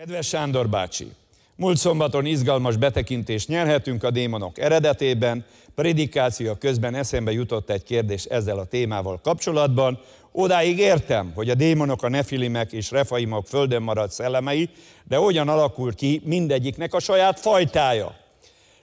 Kedves Sándor bácsi, múlt szombaton izgalmas betekintést nyerhetünk a démonok eredetében, predikáció közben eszembe jutott egy kérdés ezzel a témával kapcsolatban, Odáig értem, hogy a démonok, a nefilimek és refaimok földön maradt szellemei, de hogyan alakul ki mindegyiknek a saját fajtája.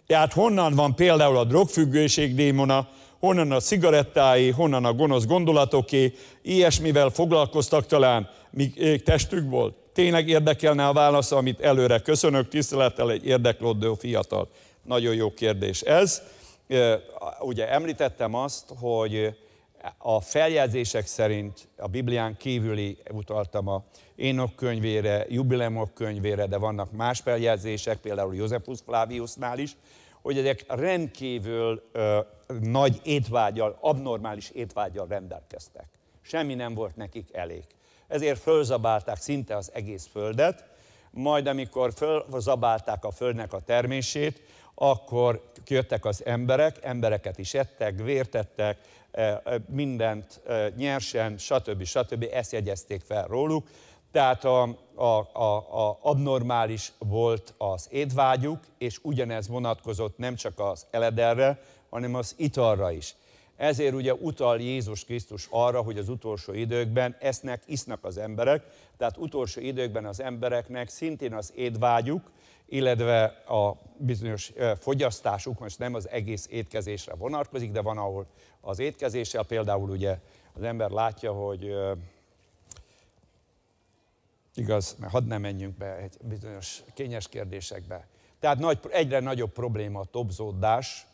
Tehát honnan van például a drogfüggőség démona, honnan a cigarettái, honnan a gonosz gondolatoké, ilyesmivel foglalkoztak talán, míg eh, testük volt. Tényleg érdekelne a válasz, amit előre köszönök, tisztelettel egy érdeklődő fiatal. Nagyon jó kérdés ez. Ugye említettem azt, hogy a feljegyzések szerint a Biblián kívüli, utaltam a Énok könyvére, Jubileumok könyvére, de vannak más feljegyzések, például Józefus Fláviusnál is, hogy ezek rendkívül ö, nagy étvágyal, abnormális étvágyal rendelkeztek. Semmi nem volt nekik elég ezért fölzabálták szinte az egész földet, majd amikor fölzabálták a földnek a termését, akkor jöttek az emberek, embereket is ettek, vértettek, eh, eh, mindent eh, nyersen, stb. stb. ezt jegyezték fel róluk. Tehát a, a, a, a abnormális volt az étvágyuk, és ugyanez vonatkozott nem csak az eledelre, hanem az italra is. Ezért ugye utal Jézus Krisztus arra, hogy az utolsó időkben esznek, isznak az emberek, tehát utolsó időkben az embereknek szintén az étvágyuk, illetve a bizonyos fogyasztásuk, most nem az egész étkezésre vonatkozik, de van, ahol az étkezéssel például ugye az ember látja, hogy igaz, mert hadd ne menjünk be egy bizonyos kényes kérdésekbe. Tehát nagy, egyre nagyobb probléma a tobzódás,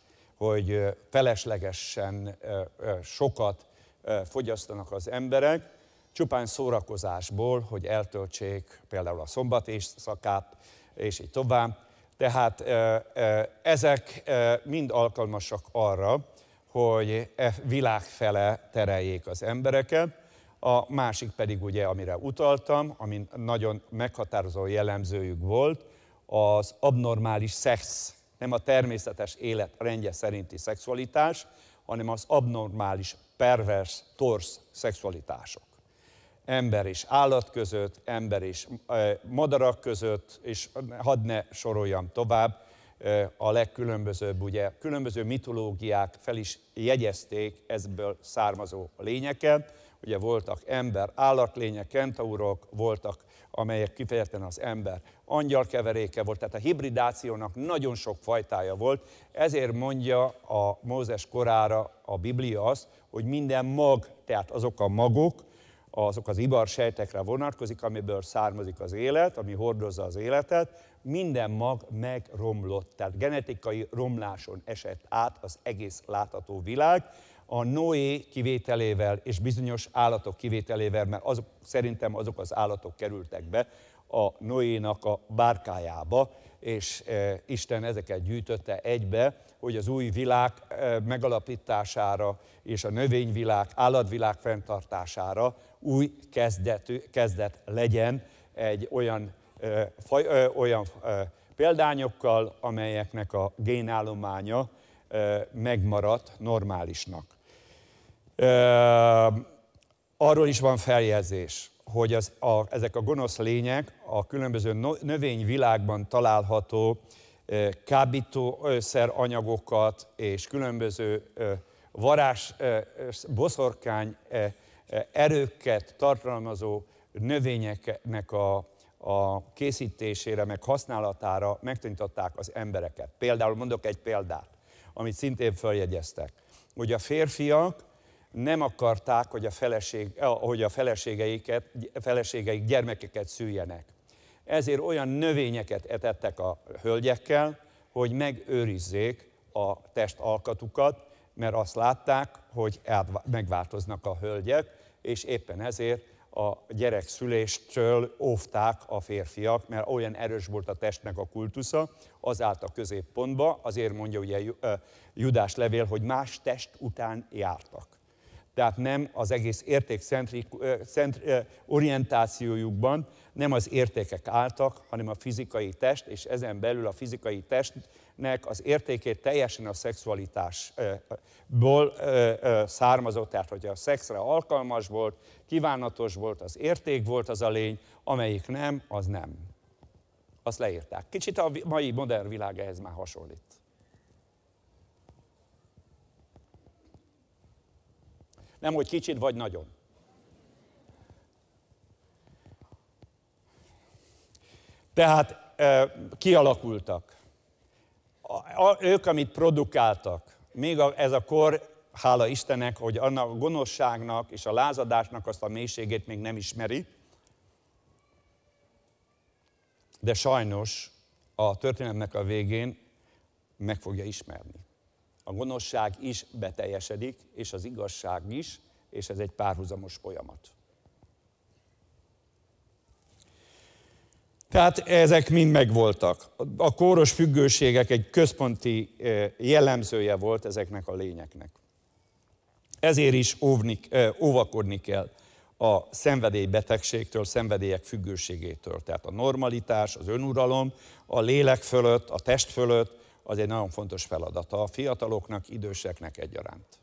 hogy feleslegesen sokat fogyasztanak az emberek, csupán szórakozásból, hogy eltöltsék például a szombat és szakát, és így tovább. Tehát ezek mind alkalmasak arra, hogy e világfele tereljék az embereket, a másik pedig ugye, amire utaltam, ami nagyon meghatározó jellemzőjük volt, az abnormális szex nem a természetes élet rendje szerinti szexualitás, hanem az abnormális, pervers, torsz szexualitások. Ember és állat között, ember és madarak között, és hadd ne soroljam tovább, a legkülönbözőbb, ugye különböző mitológiák fel is jegyezték ezből származó lényeket, ugye voltak ember, állatlények, kentaurok, voltak, amelyek kifejezetten az ember angyal keveréke volt, tehát a hibridációnak nagyon sok fajtája volt, ezért mondja a Mózes korára a Biblia azt, hogy minden mag, tehát azok a magok, azok az sejtekre vonatkozik, amiből származik az élet, ami hordozza az életet, minden mag megromlott, tehát genetikai romláson esett át az egész látható világ, a Noé kivételével és bizonyos állatok kivételével, mert azok, szerintem azok az állatok kerültek be a Noénak a bárkájába, és e, Isten ezeket gyűjtötte egybe, hogy az új világ e, megalapítására és a növényvilág, állatvilág fenntartására új kezdet, kezdet legyen egy olyan, e, faj, e, olyan e, példányokkal, amelyeknek a génállománya e, megmaradt normálisnak. Arról is van feljelzés, hogy az, a, ezek a gonosz lények a különböző növényvilágban található kábítószer anyagokat és különböző varázs, boszorkány erőket tartalmazó növényeknek a, a készítésére, meg használatára megtanították az embereket. Például mondok egy példát, amit szintén feljegyeztek. hogy a férfiak nem akarták, hogy a, feleség, hogy a feleségeiket, feleségeik gyermekeket szüljenek. Ezért olyan növényeket etettek a hölgyekkel, hogy megőrizzék a testalkatukat, mert azt látták, hogy megváltoznak a hölgyek, és éppen ezért a gyerekszüléstől óvták a férfiak, mert olyan erős volt a testnek a kultusza, az állt a középpontba, azért mondja ugye Judás levél, hogy más test után jártak tehát nem az egész érték orientációjukban, nem az értékek álltak, hanem a fizikai test, és ezen belül a fizikai testnek az értékét teljesen a szexualitásból származott, tehát hogy a szexre alkalmas volt, kívánatos volt, az érték volt az a lény, amelyik nem, az nem. Azt leírták. Kicsit a mai modern világ ehhez már hasonlít. Nem, hogy kicsit vagy nagyon. Tehát kialakultak. A, a, ők, amit produkáltak, még a, ez a kor, hála Istennek, hogy annak a gonoszságnak és a lázadásnak azt a mélységét még nem ismeri, de sajnos a történelmnek a végén meg fogja ismerni. A gonoszság is beteljesedik, és az igazság is, és ez egy párhuzamos folyamat. Tehát ezek mind megvoltak. A kóros függőségek egy központi eh, jellemzője volt ezeknek a lényeknek. Ezért is óvni, eh, óvakodni kell a szenvedélybetegségtől, szenvedélyek függőségétől. Tehát a normalitás, az önuralom, a lélek fölött, a test fölött, az egy nagyon fontos feladata a fiataloknak, időseknek egyaránt.